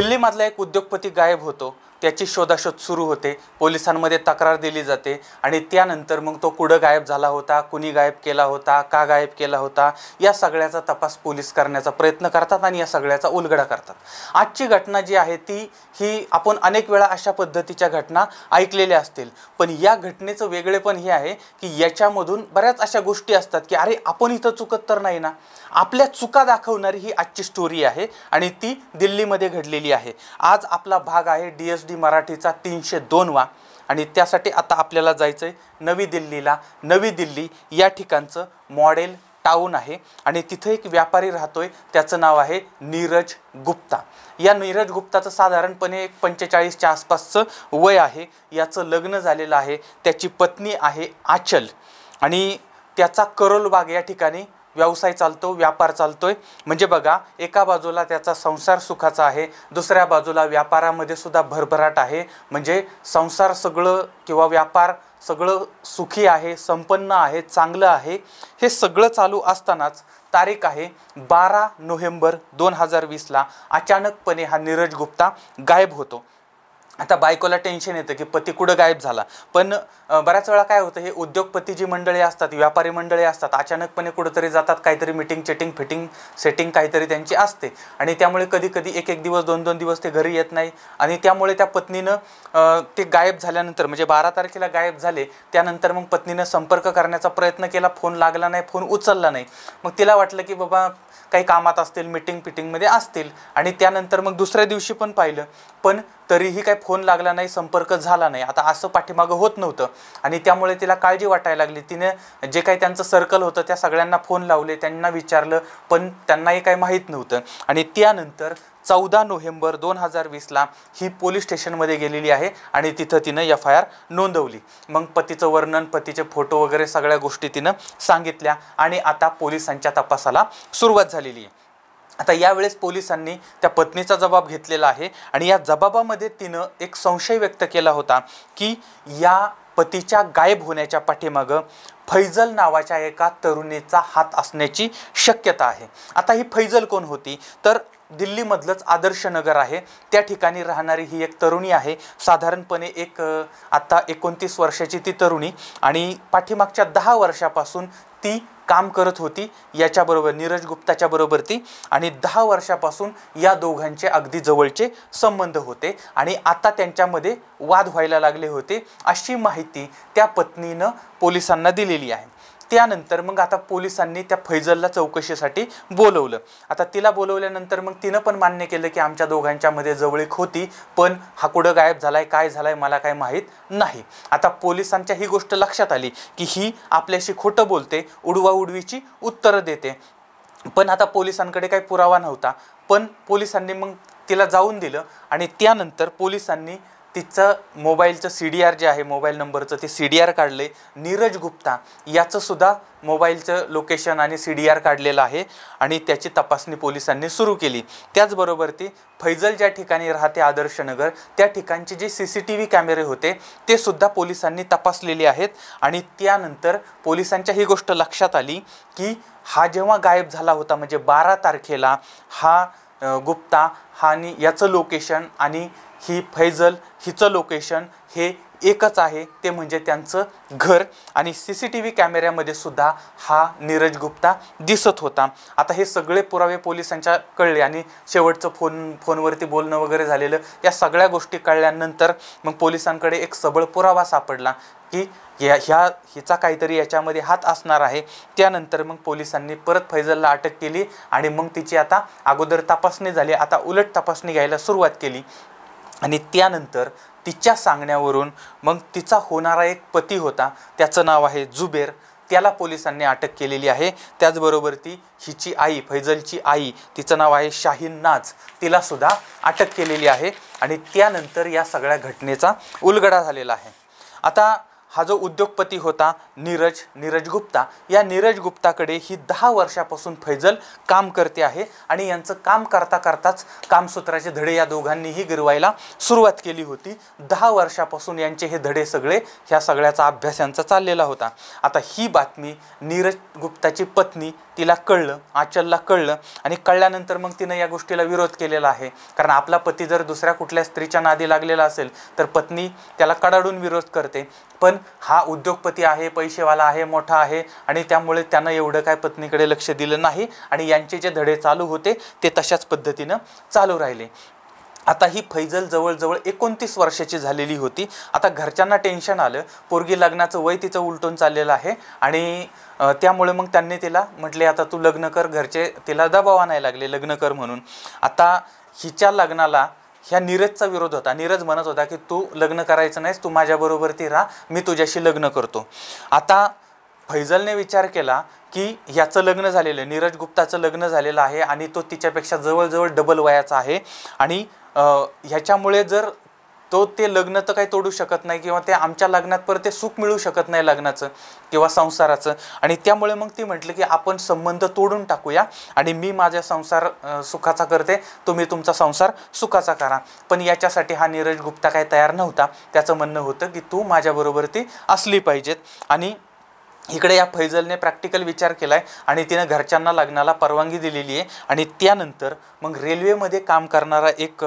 दिल्लीमधला एक उद्योगपती गायब होतो त्याची शोधाशोध सुरू होते पोलिसांमध्ये तक्रार दिली जाते आणि त्यानंतर मग तो कुठं गायब झाला होता कुणी गायब केला होता का गायब केला होता या सगळ्याचा तपास पोलीस करण्याचा प्रयत्न करतात आणि या सगळ्याचा उलगडा करतात आजची घटना जी आहे ती ही आपण अनेक वेळा अशा पद्धतीच्या घटना ऐकलेल्या असतील पण या घटनेचं वेगळेपण हे आहे की याच्यामधून बऱ्याच अशा गोष्टी असतात की अरे आपण इथं चुकत तर नाही ना आपल्या चुका दाखवणारी ही आजची स्टोरी आहे आणि ती दिल्लीमध्ये घडलेली आहे आज आपला भाग आहे डी एस डी मराठीचा तीनशे दोनवा आणि त्यासाठी आता आपल्याला जायचं आहे नवी दिल्लीला नवी दिल्ली या ठिकाणचं मॉडेल टाऊन आहे आणि तिथे एक व्यापारी राहतोय त्याचं नाव आहे नीरज गुप्ता या नीरज गुप्ताचं साधारणपणे एक पंचेचाळीसच्या आसपासचं वय आहे याचं लग्न झालेलं आहे त्याची पत्नी आहे आचल आणि त्याचा करोलबाग या ठिकाणी व्यवसाय चालतो व्यापार चालतोय म्हणजे बघा एका बाजूला त्याचा संसार सुखाचा आहे दुसऱ्या बाजूला व्यापारामध्ये सुद्धा भरभराट आहे म्हणजे संसार सगळं किंवा व्यापार सगळं सुखी आहे संपन्न आहे चांगलं आहे हे सगळं चालू असतानाच तारीख आहे बारा नोव्हेंबर दोन हजार वीसला अचानकपणे हा नीरज गुप्ता गायब होतो आता बायकोला टेन्शन येतं की पती कुठं गायब झाला पण बऱ्याच वेळा काय होतं हे उद्योगपती जी मंडळी असतात व्यापारी मंडळी असतात अचानकपणे कुठंतरी जातात काहीतरी मिटिंग चेटिंग फिटिंग सेटिंग काहीतरी त्यांची असते आणि त्यामुळे कधी कधी एक एक दिवस दोन दोन दिवस ते घरी येत नाही आणि त्यामुळे त्या पत्नीनं ते गायब झाल्यानंतर म्हणजे बारा तारखेला गायब झाले त्यानंतर मग पत्नीनं संपर्क करण्याचा प्रयत्न केला फोन लागला नाही फोन उचलला नाही मग तिला वाटलं की बाबा काही कामात असतील मिटिंग पिटिंगमध्ये असतील आणि त्यानंतर मग दुसऱ्या दिवशी पण पाहिलं पण तरीही काही फोन लागला नाही संपर्क झाला नाही आता असं पाठीमागं होत नव्हतं आणि त्यामुळे तिला काळजी वाटायला लागली तिने जे काही त्यांचं सर्कल होतं त्या सगळ्यांना फोन लावले त्यांना विचारलं पण त्यांनाही काही माहीत नव्हतं आणि त्यानंतर चौदा नोव्हेंबर दोन हजार वीसला ही पोलीस स्टेशनमध्ये गेलेली आहे आणि तिथं तिनं एफ आय आर नोंदवली मग पतीचं वर्णन पतीचे फोटो वगैरे सगळ्या गोष्टी तिनं सांगितल्या आणि आता पोलिसांच्या तपासाला सुरुवात झालेली आहे आता यावेळेस पोलिसांनी त्या पत्नीचा जबाब घेतलेला आहे आणि या जबाबामध्ये तिनं एक संशय व्यक्त केला होता की या पतीच्या गायब होण्याच्या पाठीमागं फैजल नावाच्या एका तरुणीचा हात असण्याची शक्यता आहे आता ही फैजल कोण होती तर दिल्लीमधलंच आदर्श नगर आहे त्या ठिकाणी राहणारी ही एक तरुणी आहे साधारणपणे एक आत्ता एकोणतीस वर्षाची ती तरुणी आणि पाठीमागच्या दहा वर्षापासून ती काम करत होती याच्याबरोबर नीरज गुप्ताच्या बरोबर ती आणि दहा वर्षापासून या दोघांचे अगदी जवळचे संबंध होते आणि आता त्यांच्यामध्ये वाद व्हायला लागले होते अशी माहिती त्या पत्नीनं पोलिसांना दिलेली आहे त्यानंतर मग आता पोलिसांनी त्या फैजलला चौकशीसाठी बोलवलं आता तिला बोलवल्यानंतर मग तिनं पण मान्य केलं की आमच्या दोघांच्यामध्ये जवळीक होती पण हा कुडं गायब झालाय काय झालाय मला काय माहीत नाही आता पोलिसांच्या ही गोष्ट लक्षात आली की ही आपल्याशी खोटं बोलते उडवा उडवीची उत्तरं देते पण आता पोलिसांकडे काही पुरावा नव्हता पण पोलिसांनी मग तिला जाऊन दिलं आणि त्यानंतर पोलिसांनी तिचं मोबाईलचं सी डी आर जे आहे मोबाईल नंबरचं ते सी डी आर काढले नीरज गुप्ता याचंसुद्धा मोबाईलचं लोकेशन आणि सी डी आर काढलेलं आहे आणि त्याची तपासणी पोलिसांनी सुरू केली त्याचबरोबर ती फैजल ज्या ठिकाणी राहते आदर्शनगर त्या ठिकाणचे जे सी सी टी व्ही कॅमेरे होते ते सुद्धा पोलिसांनी तपासलेले आहेत आणि त्यानंतर पोलिसांच्या ही गोष्ट लक्षात आली की हा जेव्हा गायब झाला होता म्हणजे बारा तारखेला हा गुप्ता हानी याचं लोकेशन आणि ही फैजल हिचं लोकेशन हे एकच आहे ते म्हणजे त्यांचं घर आणि सी सी टी व्ही कॅमेऱ्यामध्ये सुद्धा हा नीरज गुप्ता दिसत होता आता हे सगळे पुरावे पोलिसांच्या कळले आणि शेवटचं फोन फोनवरती बोलणं वगैरे झालेलं या सगळ्या गोष्टी कळल्यानंतर मग पोलिसांकडे एक सबळ पुरावा सापडला की या ह्या हिचा काहीतरी याच्यामध्ये हात असणार आहे त्यानंतर मग पोलिसांनी परत फैजलला अटक केली आणि मग तिची आता अगोदर तपासणी झाली आता उलट तपासणी घ्यायला सुरुवात केली आणि त्यानंतर तिच्या सांगण्यावरून मग तिचा होणारा एक पती होता त्याचं नाव आहे जुबेर त्याला पोलिसांनी अटक केलेली आहे त्याचबरोबर ती हिची आई फैजलची आई तिचं नाव आहे शाहीन नाच तिलासुद्धा अटक केलेली आहे आणि त्यानंतर या सगळ्या घटनेचा उलगडा झालेला आहे आता हा जो उद्योगपती होता नीरज नीरज गुप्ता या नीरज गुप्ताकडे ही दहा वर्षापासून फैजल काम करते आहे आणि यांचं काम करता करताच कामसूत्राचे धडे या दोघांनीही गिरवायला सुरुवात केली होती दहा वर्षापासून यांचे हे धडे सगळे ह्या सगळ्याचा अभ्यास यांचा चाललेला होता आता ही बातमी नीरज गुप्ताची पत्नी तिला कळलं आचलला कळलं आणि कळल्यानंतर मग तिनं या गोष्टीला विरोध केलेला आहे कारण आपला पती जर दुसऱ्या कुठल्या स्त्रीच्या नादी लागलेला असेल तर पत्नी त्याला कडाडून विरोध करते पण हा उद्योगपती आहे पैसेवाला आहे मोठा आहे आणि त्यामुळे त्यांना एवढं काय पत्नीकडे लक्ष दिलं नाही आणि यांचे जे धडे चालू होते ते तशाच पद्धतीनं चालू राहिले आता ही फैजल जवळजवळ एकोणतीस वर्षाची झालेली होती आता घरच्यांना टेन्शन आलं पोरगी लग्नाचं वय तिचं उलटून चाललेलं आहे आणि त्यामुळे मग त्यांनी तिला म्हटले आता तू लग्न कर घरचे तिला दबाव आणायला लागले लग्न कर म्हणून आता हिच्या लग्नाला ह्या नीरजचा विरोध होता नीरज म्हणत होता की तू लग्न करायचं नाहीस तू माझ्याबरोबर ती राहा मी तुझ्याशी लग्न करतो आता फैजलने विचार केला की याचं लग्न झालेलं आहे नीरज गुप्ताचं लग्न झालेलं आहे आणि तो तिच्यापेक्षा जवळजवळ डबल वयाचा आहे आणि ह्याच्यामुळे जर तो ते लग्न तर काही तोडू शकत नाही किंवा ते आमच्या लग्नात परत ते सुख मिळू शकत नाही लग्नाचं किंवा संसाराचं आणि त्यामुळे मग ती म्हटलं की आपण संबंध तोडून टाकूया आणि मी माझ्या संसार सुखाचा करते तुम्ही तुमचा संसार सुखाचा करा पण याच्यासाठी हा नीरज गुप्ता काय तयार नव्हता त्याचं म्हणणं होतं की तू माझ्याबरोबर ती असली पाहिजेत आणि इकडे या फैजलने प्रॅक्टिकल विचार केला आहे आणि तिनं घरच्यांना लग्नाला परवानगी दिलेली आहे आणि त्यानंतर मग रेल्वेमध्ये काम करणारा एक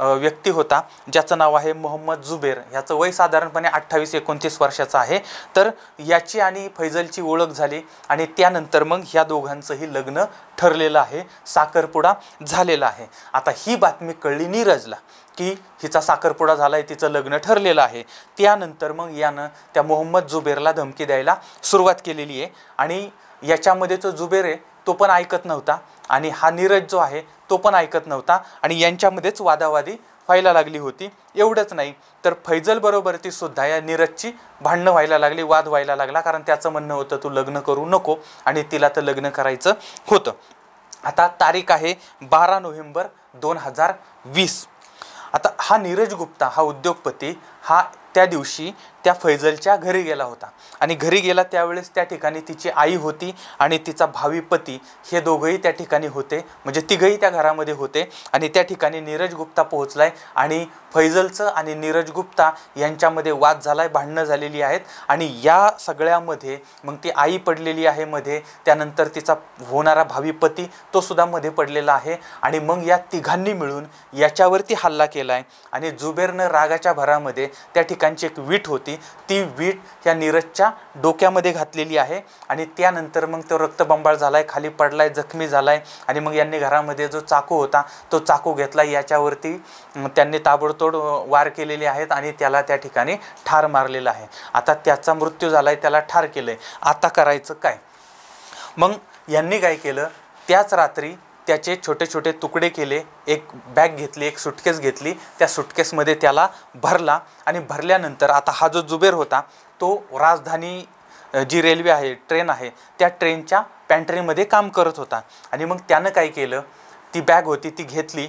व्यक्ती होता ज्याचं नाव आहे मोहम्मद जुबेर ह्याचं वय साधारणपणे अठ्ठावीस एकोणतीस वर्षाचं आहे तर याची आणि फैजलची ओळख झाली आणि त्यानंतर मग ह्या दोघांचंही लग्न ठरलेलं आहे साखरपुडा झालेला आहे आता ही बातमी कळली नीरजला की हिचा साखरपुडा झाला आहे तिचं लग्न ठरलेलं आहे त्यानंतर मग यानं त्या मोहम्मद जुबेरला धमकी द्यायला सुरुवात केलेली आहे आणि याच्यामध्ये जो जुबेर आहे तो पण ऐकत नव्हता आणि हा नीरज जो आहे तो पण ऐकत नव्हता आणि यांच्यामध्येच वादावादी व्हायला लागली होती एवढंच नाही तर फैजलबरोबर ती सुद्धा या नीरजची भांडणं व्हायला लागली वाद व्हायला लागला कारण त्याचं म्हणणं होतं तू लग्न करू नको आणि तिला तर लग्न करायचं होतं आता तारीख आहे बारा नोव्हेंबर दोन हजार वीस आता हा नीरज गुप्ता हा उद्योगपती हा त्या दिवशी त्या फैजलच्या घरी गेला होता आणि घरी गेला त्यावेळेस त्या ठिकाणी तिची आई होती आणि तिचा भावी पती हे दोघंही त्या ठिकाणी होते म्हणजे तिघंही त्या घरामध्ये होते आणि त्या ठिकाणी नीरज गुप्ता पोहोचलाय आणि फैजलचं आणि नीरज गुप्ता यांच्यामध्ये वाद झालाय भांडणं झालेली आहेत आणि या सगळ्यामध्ये मग ती आई पडलेली आहे मध्ये त्यानंतर तिचा होणारा भावी पती तो सुद्धा मध्ये पडलेला आहे आणि मग या तिघांनी मिळून याच्यावरती हल्ला केला आहे आणि जुबेरनं रागाच्या भरामध्ये त्या ठिकाणची एक वीट होती होती ती वीट या नीरजच्या डोक्यामध्ये घातलेली आहे आणि त्यानंतर मग तो रक्तबंबाळ झाला आहे खाली पडला आहे जखमी झाला आहे आणि मग यांनी घरामध्ये जो चाकू होता तो चाकू घेतला याच्यावरती त्यांनी ताबडतोड वार केलेली आहेत आणि त्याला त्या ठिकाणी ठार मारलेला आहे आता त्याचा मृत्यू झाला आहे त्याला ठार केलं आता करायचं काय मग यांनी काय केलं त्याच रात्री त्याचे छोटे छोटे तुकडे केले एक बॅग घेतली एक सुटकेस घेतली त्या सुटकेसमध्ये त्याला भरला आणि भरल्यानंतर आता हा जो जुबेर होता तो राजधानी जी रेल्वे आहे ट्रेन आहे त्या ट्रेनच्या पॅन्ट्रीमध्ये काम करत होता आणि मग त्यानं काय केलं ती बॅग होती ती घेतली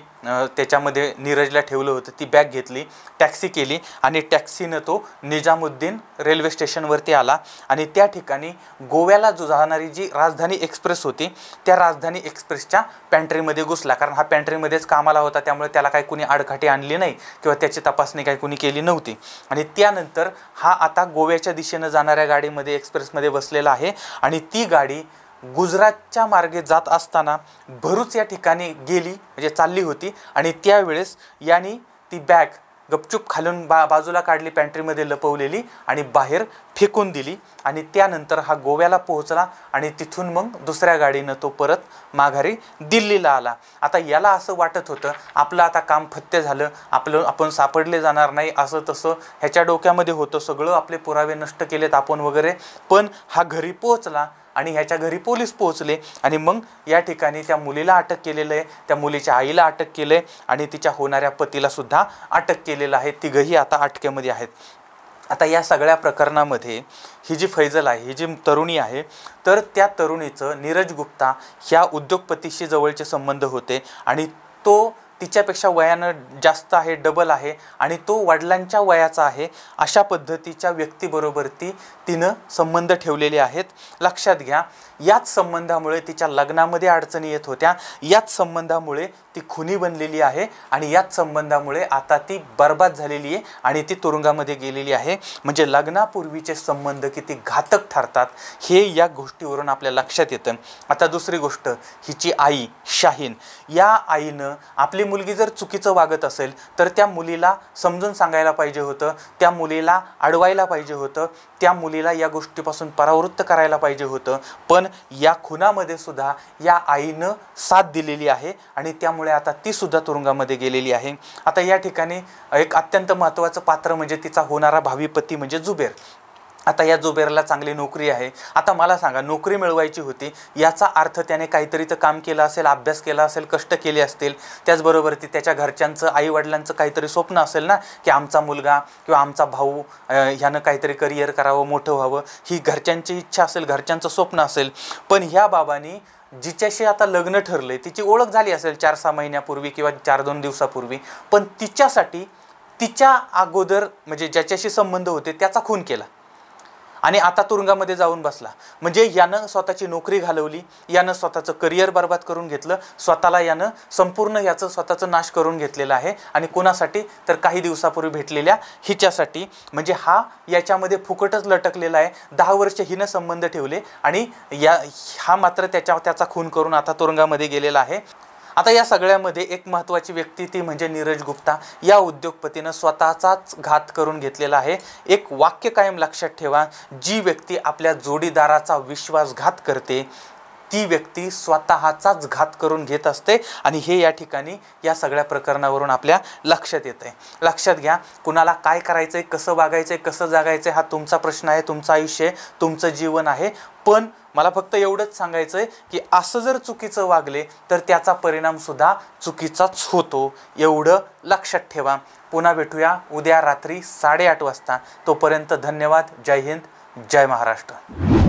त्याच्यामध्ये नीरजला ठेवलं होतं ती बॅग घेतली टॅक्सी केली आणि टॅक्सीनं तो निजामुद्दीन रेल्वे स्टेशनवरती आला आणि त्या ठिकाणी गोव्याला जो जाणारी जी राजधानी एक्सप्रेस होती त्या राजधानी एक्सप्रेसच्या पॅन्ट्रीमध्ये घुसला कारण हा पॅन्ट्रीमध्येच कामाला होता त्यामुळे त्याला काही कुणी आडखाटी आणली नाही किंवा त्याची तपासणी काही कुणी केली नव्हती आणि त्यानंतर हा आता गोव्याच्या दिशेनं जाणाऱ्या गाडीमध्ये एक्सप्रेसमध्ये बसलेला आहे आणि ती गाडी गुजरातच्या मार्गे जात असताना भरूच या ठिकाणी गेली म्हणजे चालली होती आणि त्यावेळेस याने ती बॅग गपचूप खालून बा बाजूला काढली पॅन्ट्रीमध्ये लपवलेली आणि बाहेर फेकून दिली आणि त्यानंतर हा गोव्याला पोहोचला आणि तिथून मग दुसऱ्या गाडीनं तो परत माघारी दिल्लीला आला आता याला असं वाटत होतं आपलं आता काम फत्ते झालं आपलं आपण सापडले जाणार नाही असं तसं ह्याच्या डोक्यामध्ये होतं सगळं आपले पुरावे नष्ट केलेत आपण वगैरे पण हा घरी पोहोचला आणि ह्याच्या घरी पोलीस पोहोचले आणि मग या ठिकाणी त्या मुलीला अटक केलेलं आहे त्या मुलीच्या आईला अटक केलं आहे आणि तिच्या होणाऱ्या पतीलासुद्धा अटक केलेलं आहे तिघंही आता अटकेमध्ये आहेत आता या सगळ्या प्रकरणामध्ये ही जी फैजल आहे ही जी तरुणी आहे तर त्या तरुणीचं नीरज गुप्ता ह्या उद्योगपतीशी जवळचे संबंध होते आणि तो तिच्यापेक्षा वयानं जास्त आहे डबल आहे आणि तो वडिलांच्या वयाचा आहे अशा पद्धतीच्या व्यक्तीबरोबर ती तिनं संबंध ठेवलेले आहेत लक्षात घ्या याच संबंधामुळे तिच्या लग्नामध्ये अडचणी येत होत्या याच संबंधामुळे ती खुनी बनलेली आहे आणि याच संबंधामुळे आता ती बर्बाद झालेली आहे आणि ती तुरुंगामध्ये गेलेली आहे म्हणजे लग्नापूर्वीचे संबंध किती घातक ठरतात हे या गोष्टीवरून आपल्या लक्षात येतं आता दुसरी गोष्ट हिची आई शाहीन या आईनं आपली मुलगी जर चुकीचं वागत असेल तर त्या मुलीला समजून सांगायला पाहिजे होतं त्या मुलीला अडवायला पाहिजे होतं त्या मुलीला या गोष्टीपासून परावृत्त करायला पाहिजे होतं पण या खुनामध्ये सुद्धा या आईनं साथ दिलेली आहे आणि त्यामुळे आता ती सुद्धा तुरुंगामध्ये गेलेली आहे आता या ठिकाणी एक अत्यंत महत्त्वाचं पात्र म्हणजे तिचा होणारा भावी पती म्हणजे जुबेर आता या जुबेरला चांगली नोकरी आहे आता मला सांगा नोकरी मिळवायची होती याचा अर्थ त्याने काहीतरी तर काम केलं असेल अभ्यास केला असेल कष्ट केले असतील त्याचबरोबर ती त्याच्या घरच्यांचं आईवडिलांचं काहीतरी स्वप्न असेल ना की आमचा मुलगा किंवा आमचा भाऊ ह्यानं काहीतरी करिअर करावं मोठं व्हावं ही घरच्यांची इच्छा असेल घरच्यांचं स्वप्न असेल पण ह्या बाबांनी जिच्याशी आता लग्न ठरलं आहे तिची ओळख झाली असेल चार सहा महिन्यापूर्वी किंवा चार दोन दिवसापूर्वी पण तिच्यासाठी तिच्या अगोदर म्हणजे ज्याच्याशी संबंध होते त्याचा खून केला आणि आता तुरुंगामध्ये जाऊन बसला म्हणजे यानं स्वतःची नोकरी घालवली यानं स्वतःचं करिअर बर्बाद करून घेतलं स्वतःला यानं संपूर्ण याचं स्वतःचं नाश करून घेतलेलं आहे आणि कोणासाठी तर काही दिवसापूर्वी भेटलेल्या हिच्यासाठी म्हणजे हा याच्यामध्ये फुकटच लटकलेला आहे दहा वर्ष हिनं संबंध ठेवले आणि या हा मात्र त्याच्या त्याचा खून करून आता तुरुंगामध्ये गेलेला आहे आता या सगळ्यामध्ये एक महत्त्वाची व्यक्ती ती म्हणजे नीरज गुप्ता या उद्योगपतीनं स्वतःचाच घात करून घेतलेला आहे एक वाक्य कायम लक्षात ठेवा जी व्यक्ती आपल्या जोडीदाराचा विश्वासघात करते ती व्यक्ती स्वतःचाच घात करून घेत असते आणि हे या ठिकाणी या सगळ्या प्रकरणावरून आपल्या लक्षात येतं आहे लक्षात घ्या कुणाला काय करायचं आहे कसं वागायचं आहे कसं जागायचं आहे हा तुमचा प्रश्न आहे तुमचं आयुष्य आहे तुमचं जीवन आहे पण मला फक्त एवढंच सांगायचं आहे की असं जर चुकीचं वागले तर त्याचा परिणामसुद्धा चुकीचाच होतो एवढं लक्षात ठेवा पुन्हा भेटूया उद्या रात्री साडेआठ वाजता तोपर्यंत धन्यवाद जय हिंद जय महाराष्ट्र